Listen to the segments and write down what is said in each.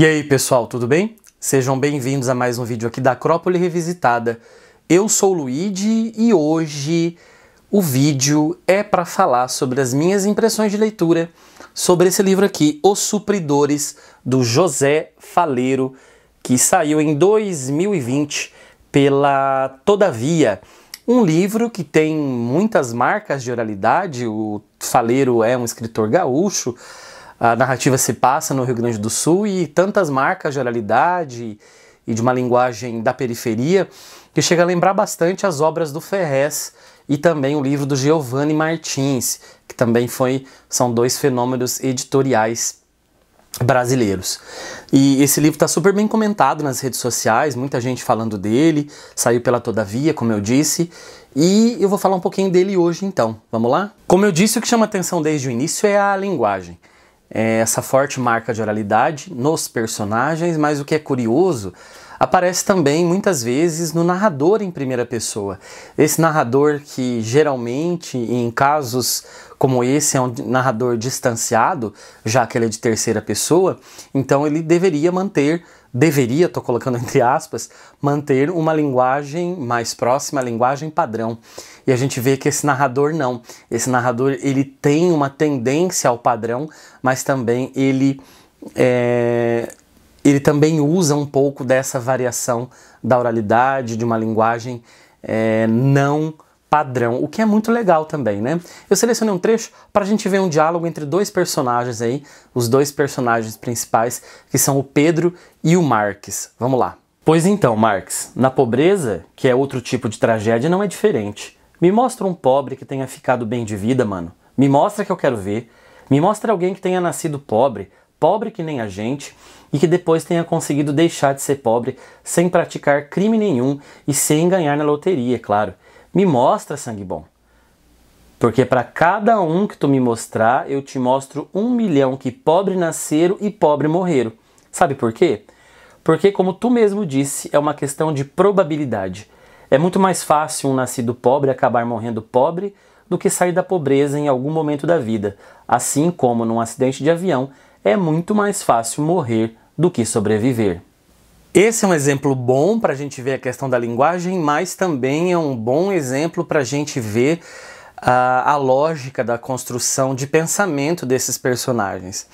E aí pessoal, tudo bem? Sejam bem-vindos a mais um vídeo aqui da Acrópole Revisitada. Eu sou o Luigi e hoje o vídeo é para falar sobre as minhas impressões de leitura sobre esse livro aqui, Os Supridores, do José Faleiro, que saiu em 2020 pela Todavia. Um livro que tem muitas marcas de oralidade, o Faleiro é um escritor gaúcho, a narrativa se passa no Rio Grande do Sul e tantas marcas de oralidade e de uma linguagem da periferia que chega a lembrar bastante as obras do Ferrez e também o livro do Giovanni Martins, que também foi, são dois fenômenos editoriais brasileiros. E esse livro está super bem comentado nas redes sociais, muita gente falando dele, saiu pela Todavia, como eu disse, e eu vou falar um pouquinho dele hoje então. Vamos lá? Como eu disse, o que chama atenção desde o início é a linguagem é, essa forte marca de oralidade nos personagens, mas o que é curioso aparece também muitas vezes no narrador em primeira pessoa. Esse narrador que geralmente, em casos como esse, é um narrador distanciado, já que ele é de terceira pessoa, então ele deveria manter deveria, estou colocando entre aspas, manter uma linguagem mais próxima à linguagem padrão. E a gente vê que esse narrador não. Esse narrador ele tem uma tendência ao padrão, mas também ele é, ele também usa um pouco dessa variação da oralidade de uma linguagem é, não padrão, o que é muito legal também, né? Eu selecionei um trecho para a gente ver um diálogo entre dois personagens aí, os dois personagens principais, que são o Pedro e o Marques. Vamos lá. Pois então, Marx, na pobreza, que é outro tipo de tragédia, não é diferente. Me mostra um pobre que tenha ficado bem de vida, mano. Me mostra que eu quero ver. Me mostra alguém que tenha nascido pobre, pobre que nem a gente, e que depois tenha conseguido deixar de ser pobre sem praticar crime nenhum e sem ganhar na loteria, é claro. Me mostra sangue bom. Porque para cada um que tu me mostrar, eu te mostro um milhão que pobre nasceram e pobre morreram. Sabe por quê? Porque, como tu mesmo disse, é uma questão de probabilidade. É muito mais fácil um nascido pobre acabar morrendo pobre do que sair da pobreza em algum momento da vida. Assim como num acidente de avião, é muito mais fácil morrer do que sobreviver. Esse é um exemplo bom para a gente ver a questão da linguagem, mas também é um bom exemplo para a gente ver a, ah, a, lógica da construção de pensamento desses personagens.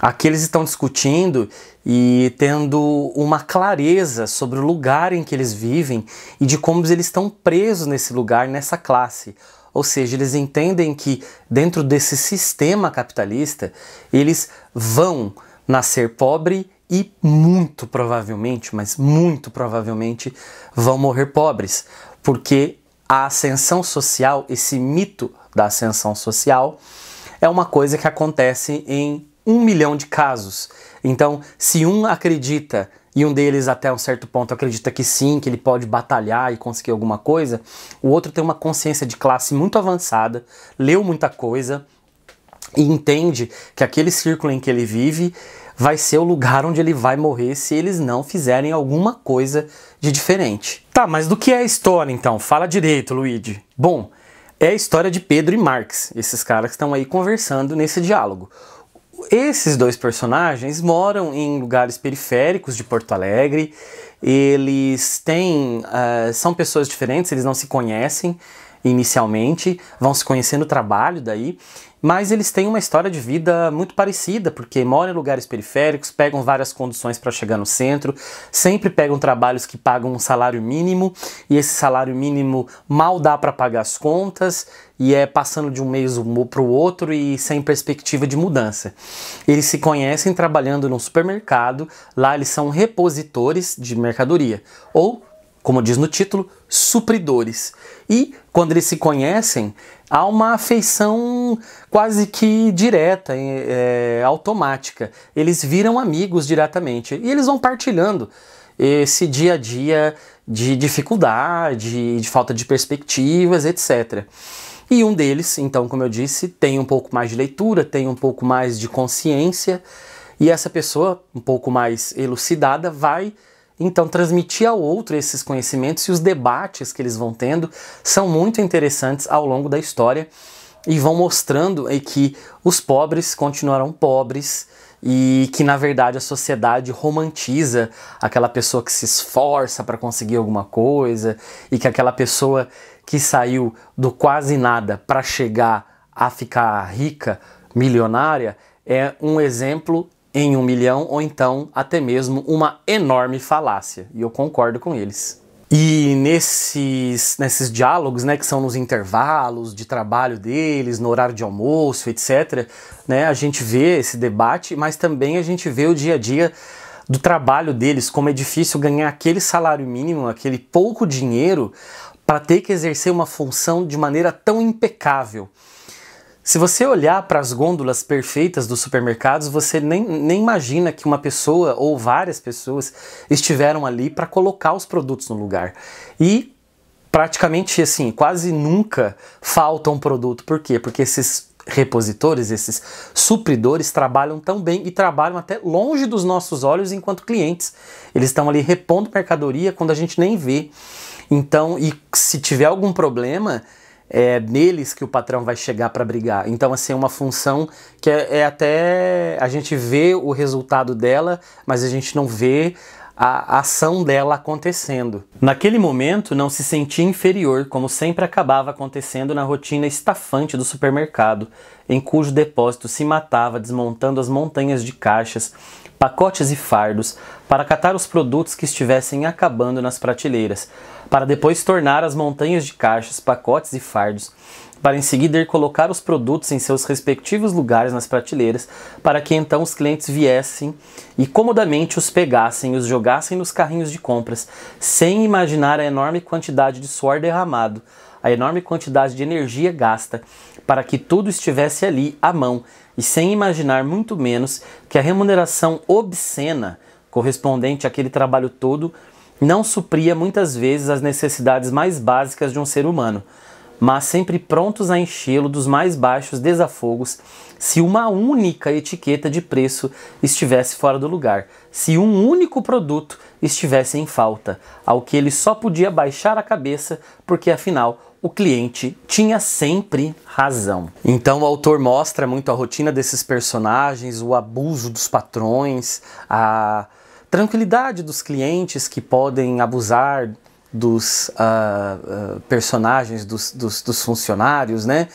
Aqui eles estão discutindo e tendo uma clareza sobre o lugar em que eles vivem e de como eles estão presos nesse lugar, nessa classe. Ou seja, eles entendem que dentro desse sistema capitalista eles vão nascer pobre e muito provavelmente, mas muito provavelmente, vão morrer pobres, porque a ascensão social, esse mito da ascensão social, é uma coisa que acontece em um milhão de casos. Então, se um acredita e um deles até um certo ponto acredita que sim, que ele pode batalhar e conseguir alguma coisa, o outro tem uma consciência de classe muito avançada, leu muita coisa e entende que aquele círculo em que ele vive vai ser o lugar onde ele vai morrer se eles não fizerem alguma coisa de diferente. Tá, mas do que é a história então? Fala direito, Luigi. Bom, é a história de Pedro e Marx, esses caras que estão aí conversando nesse diálogo. Esses dois personagens moram em lugares periféricos de Porto Alegre, eles têm. Uh, são pessoas diferentes, eles não se conhecem, inicialmente, vão se conhecendo o trabalho daí, mas eles têm uma história de vida muito parecida, porque moram em lugares periféricos, pegam várias condições para chegar no centro, sempre pegam trabalhos que pagam um salário mínimo, e esse salário mínimo mal dá para pagar as contas, e é passando de um mês para o outro e sem perspectiva de mudança. Eles se conhecem trabalhando num supermercado, lá eles são repositores de mercadoria, ou como diz no título, supridores. E quando eles se conhecem, há uma afeição quase que direta, é, automática. Eles viram amigos diretamente e eles vão partilhando esse dia a dia de dificuldade, de falta de perspectivas, etc. E um deles, então, como eu disse, tem um pouco mais de leitura, tem um pouco mais de consciência, e essa pessoa, um pouco mais elucidada, vai então, transmitir ao outro esses conhecimentos e os debates que eles vão tendo são muito interessantes ao longo da história e vão mostrando é, que os pobres continuarão pobres e que na verdade a sociedade romantiza aquela pessoa que se esforça para conseguir alguma coisa e que aquela pessoa que saiu do quase nada para chegar a ficar rica, milionária, é um exemplo em um milhão ou então até mesmo uma enorme falácia. E eu concordo com eles. E nesses, nesses diálogos, né, que são nos intervalos de trabalho deles, no horário de almoço, etc., né, a gente vê esse debate, mas também a gente vê o dia a dia do trabalho deles, como é difícil ganhar aquele salário mínimo, aquele pouco dinheiro, para ter que exercer uma função de maneira tão impecável. Se você olhar para as gôndolas perfeitas dos supermercados, você nem, nem imagina que uma pessoa ou várias pessoas estiveram ali para colocar os produtos no lugar. E praticamente assim, quase nunca falta um produto. Por quê? Porque esses repositores, esses supridores trabalham tão bem e trabalham até longe dos nossos olhos enquanto clientes. Eles estão ali repondo mercadoria quando a gente nem vê. Então, e se tiver algum problema, é neles que o patrão vai chegar para brigar. Então, assim, é uma função que é, é, até. A gente vê o resultado dela, mas a gente não vê a ação dela acontecendo. Naquele momento, não se sentia inferior, como sempre acabava acontecendo na rotina estafante do supermercado, em cujo depósito se matava desmontando as montanhas de caixas pacotes e fardos para catar os produtos que estivessem acabando nas prateleiras, para depois tornar as montanhas de caixas, pacotes e fardos, para em seguida ir colocar os produtos em seus respectivos lugares nas prateleiras, para que então os clientes viessem e comodamente os pegassem e os jogassem nos carrinhos de compras, sem imaginar a enorme quantidade de suor derramado a enorme quantidade de energia gasta para que tudo estivesse ali à mão e sem imaginar muito menos que a remuneração obscena correspondente àquele trabalho todo não supria muitas vezes as necessidades mais básicas de um ser humano mas sempre prontos a enchê-lo dos mais baixos desafogos se uma única etiqueta de preço estivesse fora do lugar, se um único produto estivesse em falta, ao que ele só podia baixar a cabeça, porque afinal o cliente tinha sempre razão. Então o autor mostra muito a rotina desses personagens, o abuso dos patrões, a tranquilidade dos clientes que podem abusar dos uh, uh, personagens, dos, dos, dos, funcionários, né?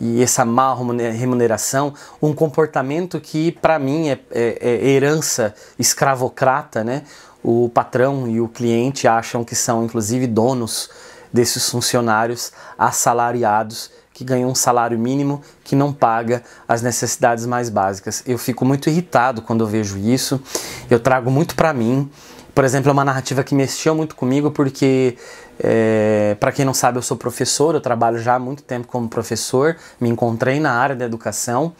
E essa má remuneração, um comportamento que, para mim, é, é, é herança escravocrata, né? O patrão e o cliente acham que são, inclusive, donos desses funcionários assalariados que ganham um salário mínimo que não paga as necessidades mais básicas. Eu fico muito irritado quando eu vejo isso. Eu trago muito para mim por exemplo, é uma narrativa que mexeu muito comigo porque, é, para quem não sabe, eu sou professor, eu trabalho já há muito tempo como professor, me encontrei na área da educação.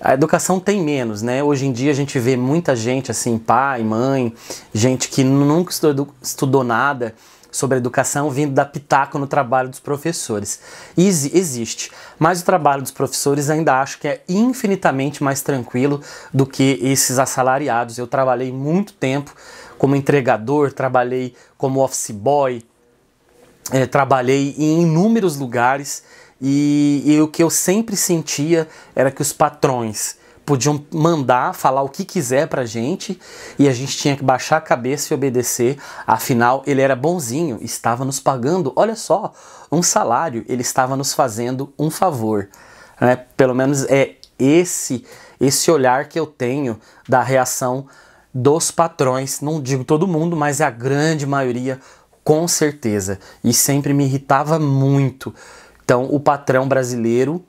A educação tem menos, né? Hoje em dia a gente vê muita gente, assim, pai, mãe, gente que nunca estudou, estudou nada sobre educação vindo da pitaco no trabalho dos professores. existe, mas o trabalho dos professores ainda acho que é infinitamente mais tranquilo do que esses assalariados. Eu trabalhei muito tempo como entregador, trabalhei como office boy, é, trabalhei em inúmeros lugares e, e o que eu sempre sentia era que os patrões podiam mandar, falar o que quiser pra gente e a gente tinha que baixar a cabeça e obedecer, afinal ele era bonzinho, estava nos pagando, olha só, um salário, ele estava nos fazendo um favor. Né? Pelo menos é esse esse olhar que eu tenho da reação dos patrões, não digo todo mundo, mas a grande maioria, com certeza. E sempre me irritava muito. Então, o patrão brasileiro,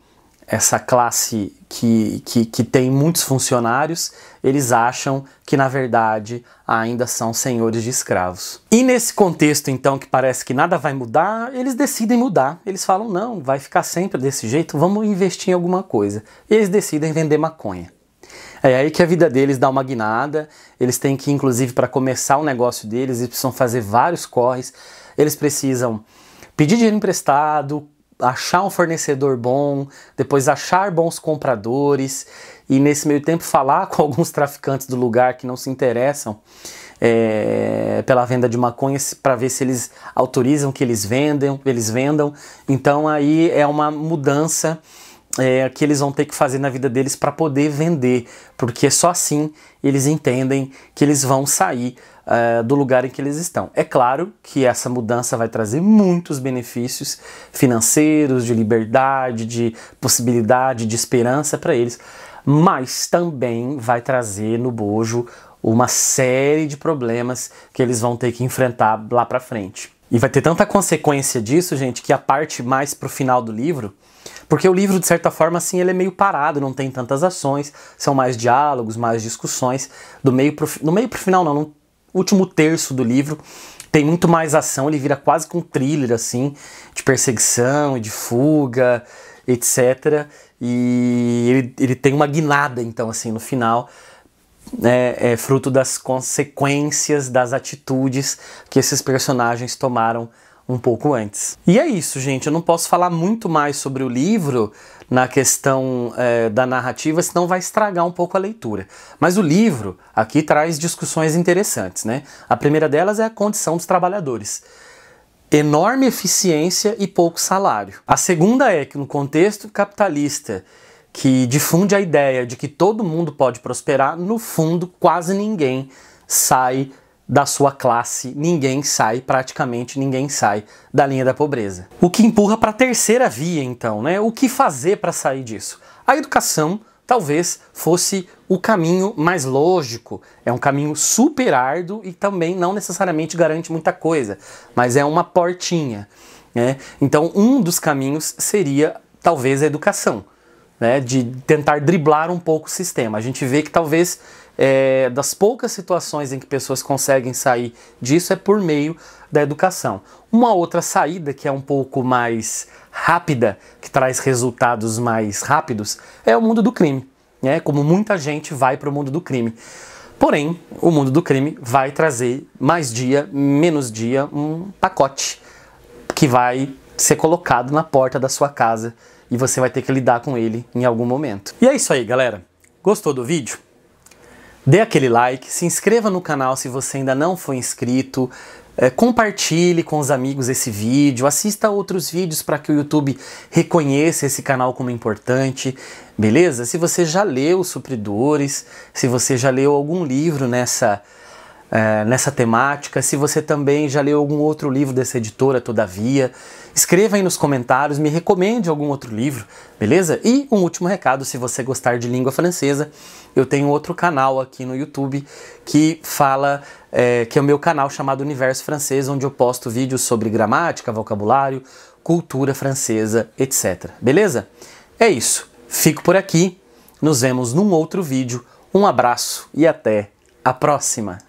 essa classe que, que, que, tem muitos funcionários, eles acham que na verdade ainda são senhores de escravos. E nesse contexto, então, que parece que nada vai mudar, eles decidem mudar. Eles falam: não, vai ficar sempre desse jeito, vamos investir em alguma coisa. E eles decidem vender maconha. É aí que a vida deles dá uma guinada, eles têm que, inclusive, para começar o negócio deles, eles precisam fazer vários corres, eles precisam pedir dinheiro emprestado, achar um fornecedor bom, depois achar bons compradores e nesse meio tempo falar com alguns traficantes do lugar que não se interessam é, pela venda de maconha para ver se eles autorizam que eles vendam, eles vendam. Então aí é uma mudança é, que eles vão ter que fazer na vida deles para poder vender, porque é só assim eles entendem que eles vão sair uh, do lugar em que eles estão. É claro que essa mudança vai trazer muitos benefícios financeiros, de liberdade, de possibilidade, de esperança para eles, mas também vai trazer no bojo uma série de problemas que eles vão ter que enfrentar lá para frente. E vai ter tanta consequência disso, gente, que a parte mais para o final do livro porque o livro, de certa forma, assim, ele é meio parado, não tem tantas ações, são mais diálogos, mais discussões. Do meio pro, no meio pro final, não, no último terço do livro, tem muito mais ação, ele vira quase com um thriller, assim, de perseguição e de fuga, etc. E ele, ele tem uma guinada, então, assim, no final, é, é fruto das consequências das atitudes que esses personagens tomaram um pouco antes. E é isso, gente. Eu não posso falar muito mais sobre o livro na questão é, da narrativa, senão vai estragar um pouco a leitura. Mas o livro aqui traz discussões interessantes, né? A primeira delas é a condição dos trabalhadores. Enorme eficiência e pouco salário. A segunda é que, no contexto capitalista, que difunde a ideia de que todo mundo pode prosperar, no fundo, quase ninguém sai da sua classe, ninguém sai, praticamente ninguém sai da linha da pobreza. O que empurra para a terceira via, então, né? O que fazer para sair disso? A educação talvez fosse o caminho mais lógico. É um caminho super árduo e também não necessariamente garante muita coisa, mas é uma portinha. Né? Então, um dos caminhos seria talvez a educação, né? de tentar driblar um pouco o sistema. A gente vê que talvez é, das poucas situações em que pessoas conseguem sair disso é por meio da educação. Uma outra saída que é um pouco mais rápida, que traz resultados mais rápidos, é o mundo do crime. Né? Como muita gente vai para o mundo do crime. Porém, o mundo do crime vai trazer mais dia, menos dia, um pacote que vai ser colocado na porta da sua casa e você vai ter que lidar com ele em algum momento. E é isso aí, galera. Gostou do vídeo? Dê aquele like, se inscreva no canal se você ainda não foi inscrito, é, compartilhe com os amigos esse vídeo, assista outros vídeos para que o YouTube reconheça esse canal como importante, beleza? Se você já leu Supridores, se você já leu algum livro nessa é, nessa temática, se você também já leu algum outro livro dessa editora, todavia, escreva aí nos comentários, me recomende algum outro livro, beleza? E um último recado, se você gostar de língua francesa, eu tenho outro canal aqui no YouTube que fala, é, que é o meu canal chamado Universo Francês, onde eu posto vídeos sobre gramática, vocabulário, cultura francesa, etc. Beleza? É isso. Fico por aqui. Nos vemos num outro vídeo. Um abraço e até a próxima!